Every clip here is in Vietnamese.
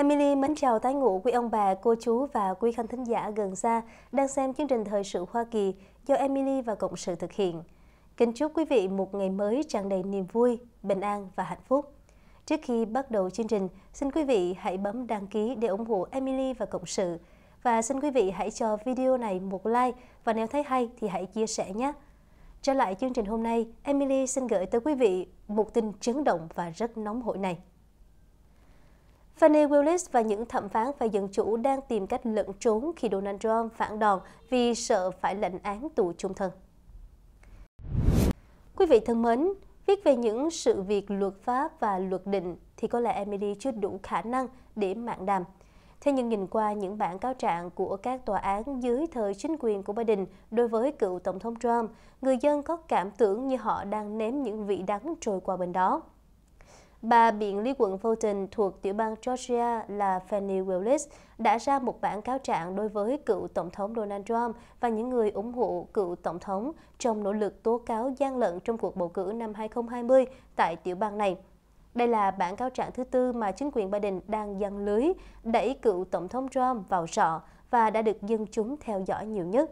Emily mến chào tái ngộ quý ông bà, cô chú và quý khán thính giả gần xa đang xem chương trình Thời sự Hoa Kỳ do Emily và Cộng sự thực hiện. Kính chúc quý vị một ngày mới tràn đầy niềm vui, bình an và hạnh phúc. Trước khi bắt đầu chương trình, xin quý vị hãy bấm đăng ký để ủng hộ Emily và Cộng sự. Và xin quý vị hãy cho video này một like và nếu thấy hay thì hãy chia sẻ nhé. Trở lại chương trình hôm nay, Emily xin gửi tới quý vị một tin chấn động và rất nóng hổi này. Fanny Willis và những thẩm phán và dân chủ đang tìm cách lẩn trốn khi Donald Trump phản đòn vì sợ phải lệnh án tù chung thân. Quý vị thân mến, viết về những sự việc luật pháp và luật định thì có lẽ Emily chưa đủ khả năng để mạng đàm. Thế nhưng nhìn qua những bản cáo trạng của các tòa án dưới thời chính quyền của Biden đối với cựu Tổng thống Trump, người dân có cảm tưởng như họ đang ném những vị đắng trôi qua bên đó. Bà biện lý quận Fulton thuộc tiểu bang Georgia là Fannie Willis đã ra một bản cáo trạng đối với cựu Tổng thống Donald Trump và những người ủng hộ cựu Tổng thống trong nỗ lực tố cáo gian lận trong cuộc bầu cử năm 2020 tại tiểu bang này. Đây là bản cáo trạng thứ tư mà chính quyền Biden đang giăng lưới đẩy cựu Tổng thống Trump vào sọ và đã được dân chúng theo dõi nhiều nhất.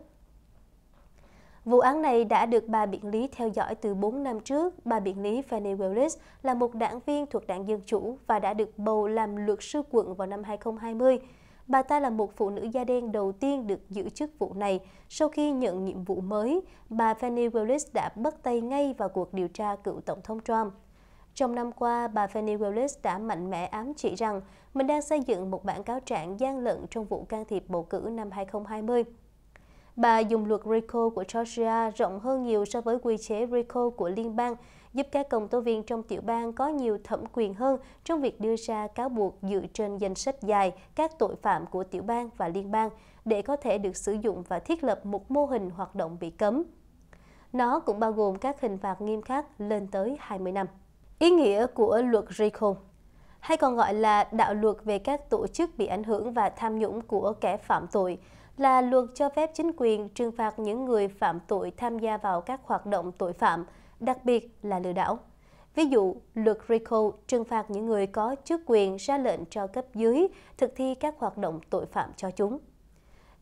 Vụ án này đã được bà biện lý theo dõi từ 4 năm trước. Bà biện lý Fanny Willis là một đảng viên thuộc đảng Dân Chủ và đã được bầu làm luật sư quận vào năm 2020. Bà ta là một phụ nữ da đen đầu tiên được giữ chức vụ này. Sau khi nhận nhiệm vụ mới, bà Fanny Willis đã bắt tay ngay vào cuộc điều tra cựu Tổng thống Trump. Trong năm qua, bà Fanny Willis đã mạnh mẽ ám chỉ rằng mình đang xây dựng một bản cáo trạng gian lận trong vụ can thiệp bầu cử năm 2020. Bà dùng luật RICO của Georgia rộng hơn nhiều so với quy chế RICO của liên bang, giúp các công tố viên trong tiểu bang có nhiều thẩm quyền hơn trong việc đưa ra cáo buộc dựa trên danh sách dài các tội phạm của tiểu bang và liên bang để có thể được sử dụng và thiết lập một mô hình hoạt động bị cấm. Nó cũng bao gồm các hình phạt nghiêm khắc lên tới 20 năm. Ý nghĩa của luật RICO hay còn gọi là đạo luật về các tổ chức bị ảnh hưởng và tham nhũng của kẻ phạm tội, là luật cho phép chính quyền trừng phạt những người phạm tội tham gia vào các hoạt động tội phạm, đặc biệt là lừa đảo. Ví dụ, luật RICO trừng phạt những người có chức quyền ra lệnh cho cấp dưới thực thi các hoạt động tội phạm cho chúng.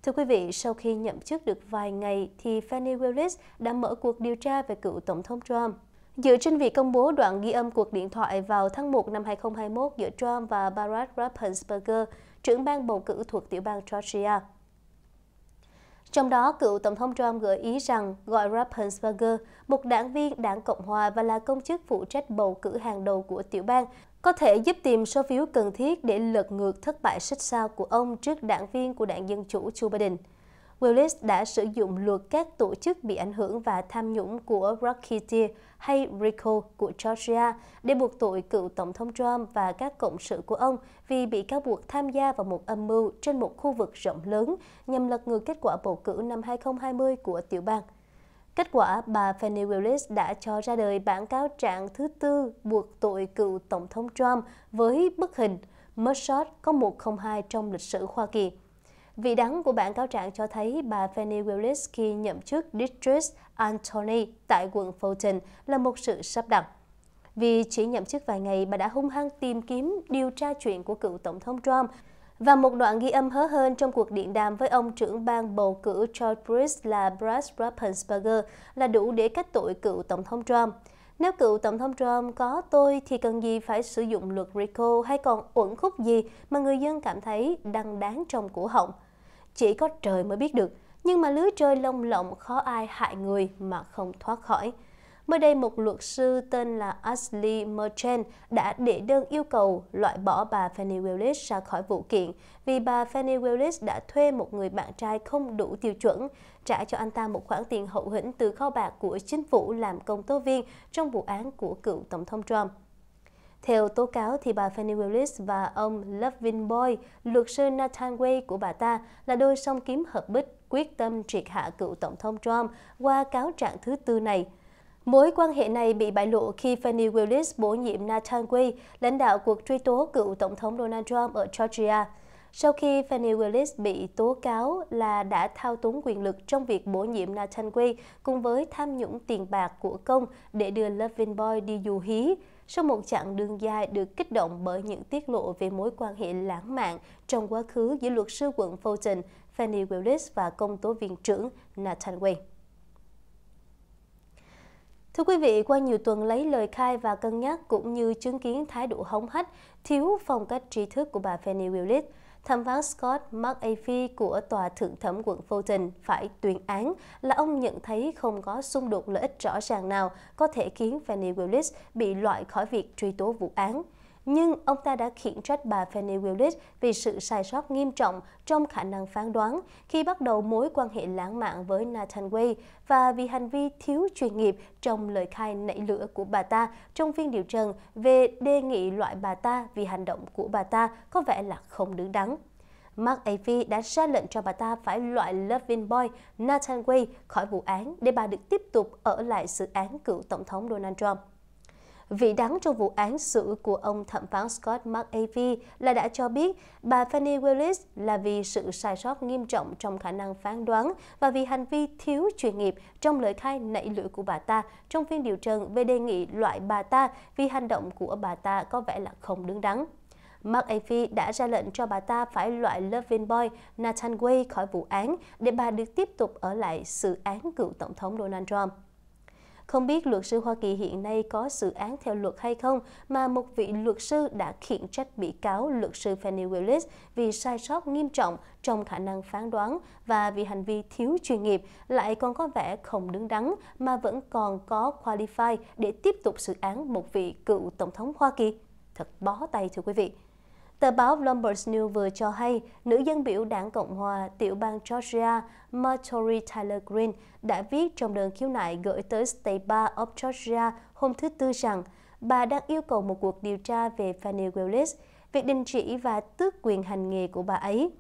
Thưa quý vị, sau khi nhậm chức được vài ngày thì Fanny Willis đã mở cuộc điều tra về cựu Tổng thống Trump. Dựa trên việc công bố đoạn ghi âm cuộc điện thoại vào tháng 1 năm 2021 giữa Trump và Barack Rappensperger, trưởng ban bầu cử thuộc tiểu bang Georgia, trong đó, cựu Tổng thống Trump gợi ý rằng gọi Rappensperger, một đảng viên đảng Cộng hòa và là công chức phụ trách bầu cử hàng đầu của tiểu bang, có thể giúp tìm số phiếu cần thiết để lật ngược thất bại xích sao của ông trước đảng viên của đảng Dân Chủ Joe Biden. Willis đã sử dụng luật các tổ chức bị ảnh hưởng và tham nhũng của Rocketeer hay RICO của Georgia để buộc tội cựu Tổng thống Trump và các cộng sự của ông vì bị cáo buộc tham gia vào một âm mưu trên một khu vực rộng lớn nhằm lật ngược kết quả bầu cử năm 2020 của tiểu bang. Kết quả, bà Fannie Willis đã cho ra đời bản cáo trạng thứ tư buộc tội cựu Tổng thống Trump với bức hình mugshot có 102 trong lịch sử Hoa Kỳ – Vị đắng của bản cáo trạng cho thấy bà Fanny Willis khi nhậm chức District Attorney tại quận Fulton là một sự sắp đặt. Vì chỉ nhậm chức vài ngày, bà đã hung hăng tìm kiếm điều tra chuyện của cựu Tổng thống Trump và một đoạn ghi âm hớ hơn trong cuộc điện đàm với ông trưởng bang bầu cử George Bush là Brad Rappensberger là đủ để kết tội cựu Tổng thống Trump. Nếu cựu Tổng thống Trump có tôi thì cần gì phải sử dụng luật RICO hay còn uẩn khúc gì mà người dân cảm thấy đăng đáng trong cổ họng? Chỉ có trời mới biết được, nhưng mà lưới trời lông lộng khó ai hại người mà không thoát khỏi. Mới đây, một luật sư tên là Ashley Merchant đã đệ đơn yêu cầu loại bỏ bà Fanny Willis ra khỏi vụ kiện vì bà Fanny Willis đã thuê một người bạn trai không đủ tiêu chuẩn, trả cho anh ta một khoản tiền hậu hĩnh từ kho bạc của chính phủ làm công tố viên trong vụ án của cựu Tổng thống Trump. Theo tố cáo, thì bà Fanny Willis và ông Lovin Boy, luật sư Nathan Way của bà ta, là đôi song kiếm hợp bích quyết tâm triệt hạ cựu Tổng thống Trump qua cáo trạng thứ tư này – Mối quan hệ này bị bại lộ khi Fanny Willis bổ nhiệm Nathan Way, lãnh đạo cuộc truy tố cựu Tổng thống Donald Trump ở Georgia. Sau khi Fanny Willis bị tố cáo là đã thao túng quyền lực trong việc bổ nhiệm Nathan Way cùng với tham nhũng tiền bạc của công để đưa Lovin Boy đi du hí, sau một chặng đường dài được kích động bởi những tiết lộ về mối quan hệ lãng mạn trong quá khứ giữa luật sư quận Fulton, Fanny Willis và công tố viên trưởng Nathan Way. Thưa quý vị, qua nhiều tuần lấy lời khai và cân nhắc cũng như chứng kiến thái độ hống hách, thiếu phong cách trí thức của bà Fanny Willis, thẩm phán Scott McAfee của Tòa Thượng thẩm quận Fulton phải tuyên án là ông nhận thấy không có xung đột lợi ích rõ ràng nào có thể khiến Fanny Willis bị loại khỏi việc truy tố vụ án nhưng ông ta đã khiển trách bà Fanny Willis vì sự sai sót nghiêm trọng trong khả năng phán đoán khi bắt đầu mối quan hệ lãng mạn với Nathan Way và vì hành vi thiếu chuyên nghiệp trong lời khai nảy lửa của bà ta trong phiên điều trần về đề nghị loại bà ta vì hành động của bà ta có vẻ là không đứng đắn. Mark A. V đã ra lệnh cho bà ta phải loại Lovin Boy Nathan Way khỏi vụ án để bà được tiếp tục ở lại xử án cựu Tổng thống Donald Trump. Vị đắng trong vụ án xử của ông thẩm phán Scott McAfee là đã cho biết bà Fanny Willis là vì sự sai sót nghiêm trọng trong khả năng phán đoán và vì hành vi thiếu chuyên nghiệp trong lời khai nảy lửa của bà ta trong phiên điều trần về đề nghị loại bà ta vì hành động của bà ta có vẻ là không đứng đắn. Mark Affy đã ra lệnh cho bà ta phải loại Lovin Boy Nathan Way khỏi vụ án để bà được tiếp tục ở lại xử án cựu Tổng thống Donald Trump. Không biết luật sư Hoa Kỳ hiện nay có xử án theo luật hay không mà một vị luật sư đã khiển trách bị cáo luật sư Fannie Willis vì sai sót nghiêm trọng trong khả năng phán đoán và vì hành vi thiếu chuyên nghiệp lại còn có vẻ không đứng đắn mà vẫn còn có qualify để tiếp tục xử án một vị cựu Tổng thống Hoa Kỳ. Thật bó tay thưa quý vị. Tờ báo Bloomberg News vừa cho hay, nữ dân biểu đảng Cộng hòa tiểu bang Georgia Marjorie Taylor Greene đã viết trong đơn khiếu nại gửi tới State Bar of Georgia hôm thứ Tư rằng bà đang yêu cầu một cuộc điều tra về Fannie Willis, việc đình chỉ và tước quyền hành nghề của bà ấy.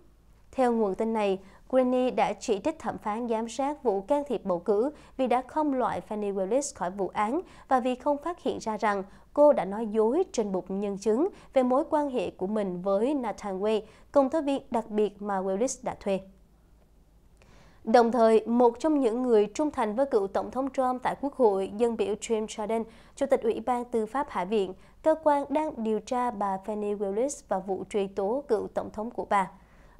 Theo nguồn tin này, Greeny đã chỉ trích thẩm phán giám sát vụ can thiệp bầu cử vì đã không loại Fanny Willis khỏi vụ án và vì không phát hiện ra rằng cô đã nói dối trên bục nhân chứng về mối quan hệ của mình với Nathan Way, công tố viên đặc biệt mà Willis đã thuê. Đồng thời, một trong những người trung thành với cựu Tổng thống Trump tại Quốc hội, dân biểu Jim Jordan, Chủ tịch Ủy ban Tư pháp Hạ viện, cơ quan đang điều tra bà Fanny Willis và vụ truy tố cựu Tổng thống của bà.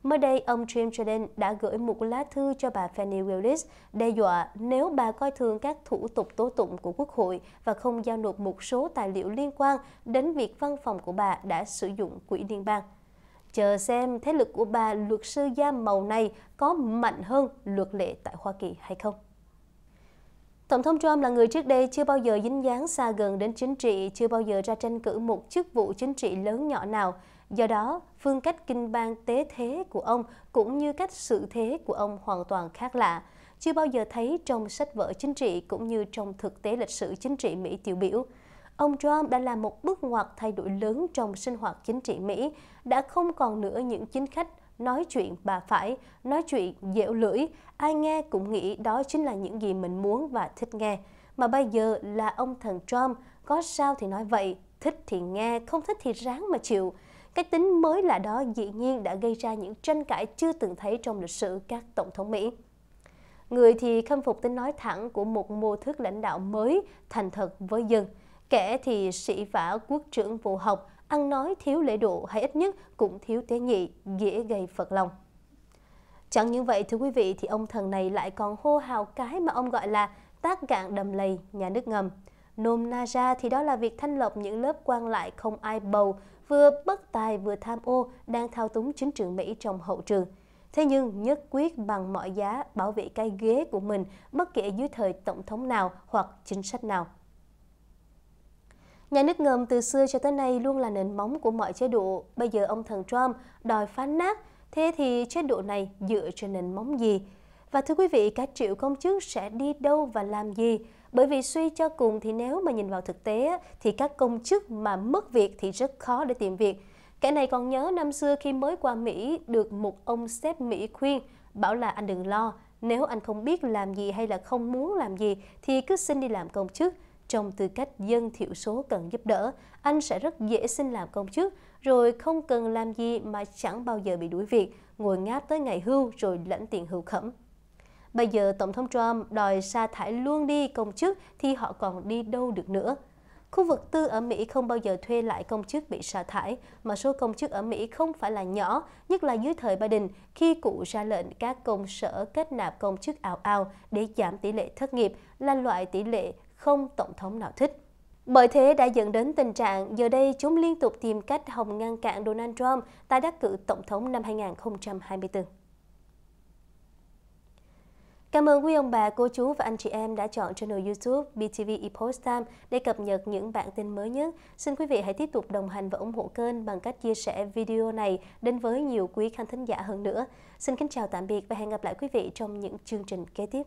Mới đây, ông Jim Jordan đã gửi một lá thư cho bà Fannie Willis đe dọa nếu bà coi thường các thủ tục tố tụng của Quốc hội và không giao nộp một số tài liệu liên quan đến việc văn phòng của bà đã sử dụng quỹ liên bang. Chờ xem thế lực của bà luật sư da màu này có mạnh hơn luật lệ tại Hoa Kỳ hay không. Tổng thống Trump là người trước đây chưa bao giờ dính dáng xa gần đến chính trị, chưa bao giờ ra tranh cử một chức vụ chính trị lớn nhỏ nào. Do đó, phương cách kinh bang tế thế của ông cũng như cách xử thế của ông hoàn toàn khác lạ, chưa bao giờ thấy trong sách vở chính trị cũng như trong thực tế lịch sử chính trị Mỹ tiêu biểu. Ông Trump đã làm một bước ngoặt thay đổi lớn trong sinh hoạt chính trị Mỹ, đã không còn nữa những chính khách nói chuyện bà phải, nói chuyện dẻo lưỡi, ai nghe cũng nghĩ đó chính là những gì mình muốn và thích nghe. Mà bây giờ là ông thần Trump, có sao thì nói vậy, thích thì nghe, không thích thì ráng mà chịu cái tính mới lạ đó dĩ nhiên đã gây ra những tranh cãi chưa từng thấy trong lịch sử các tổng thống Mỹ. Người thì khâm phục tính nói thẳng của một mô thức lãnh đạo mới, thành thật với dân. Kẻ thì sĩ vả quốc trưởng vụ học, ăn nói thiếu lễ độ hay ít nhất cũng thiếu tế nhị, dễ gây phật lòng. Chẳng những vậy thưa quý vị thì ông thần này lại còn hô hào cái mà ông gọi là tác cạn đầm lầy nhà nước ngầm. Nôm na ra thì đó là việc thanh lọc những lớp quan lại không ai bầu, vừa bất tài vừa tham ô đang thao túng chính trường Mỹ trong hậu trường. Thế nhưng nhất quyết bằng mọi giá bảo vệ cái ghế của mình bất kể dưới thời tổng thống nào hoặc chính sách nào. Nhà nước ngầm từ xưa cho tới nay luôn là nền móng của mọi chế độ. Bây giờ ông thần Trump đòi phá nát, thế thì chế độ này dựa trên nền móng gì? Và thưa quý vị, các triệu công chức sẽ đi đâu và làm gì? Bởi vì suy cho cùng thì nếu mà nhìn vào thực tế thì các công chức mà mất việc thì rất khó để tìm việc. cái này còn nhớ năm xưa khi mới qua Mỹ được một ông sếp Mỹ khuyên bảo là anh đừng lo, nếu anh không biết làm gì hay là không muốn làm gì thì cứ xin đi làm công chức. Trong tư cách dân thiểu số cần giúp đỡ, anh sẽ rất dễ xin làm công chức, rồi không cần làm gì mà chẳng bao giờ bị đuổi việc, ngồi ngáp tới ngày hưu rồi lãnh tiền hưu khẩm. Bây giờ Tổng thống Trump đòi sa thải luôn đi công chức thì họ còn đi đâu được nữa. Khu vực tư ở Mỹ không bao giờ thuê lại công chức bị sa thải, mà số công chức ở Mỹ không phải là nhỏ, nhất là dưới thời Biden khi cụ ra lệnh các công sở kết nạp công chức ảo ảo để giảm tỷ lệ thất nghiệp là loại tỷ lệ không tổng thống nào thích. Bởi thế đã dẫn đến tình trạng giờ đây chúng liên tục tìm cách hồng ngăn cản Donald Trump tái đắc cử tổng thống năm 2024. Cảm ơn quý ông bà, cô chú và anh chị em đã chọn channel YouTube BTV Epoch Time để cập nhật những bản tin mới nhất. Xin quý vị hãy tiếp tục đồng hành và ủng hộ kênh bằng cách chia sẻ video này đến với nhiều quý khán thính giả hơn nữa. Xin kính chào tạm biệt và hẹn gặp lại quý vị trong những chương trình kế tiếp.